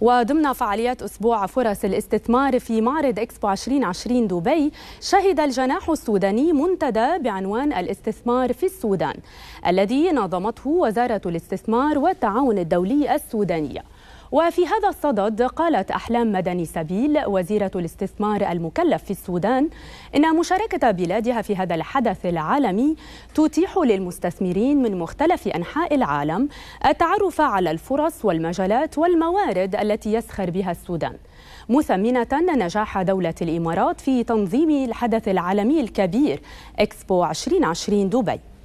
وضمن فعاليات أسبوع فرص الاستثمار في معرض إكسبو 2020 دبي شهد الجناح السوداني منتدى بعنوان الاستثمار في السودان الذي نظمته وزارة الاستثمار والتعاون الدولي السودانية وفي هذا الصدد قالت أحلام مدني سبيل وزيرة الاستثمار المكلف في السودان إن مشاركة بلادها في هذا الحدث العالمي تتيح للمستثمرين من مختلف أنحاء العالم التعرف على الفرص والمجالات والموارد التي يسخر بها السودان مثمنة نجاح دولة الإمارات في تنظيم الحدث العالمي الكبير إكسبو 2020 دبي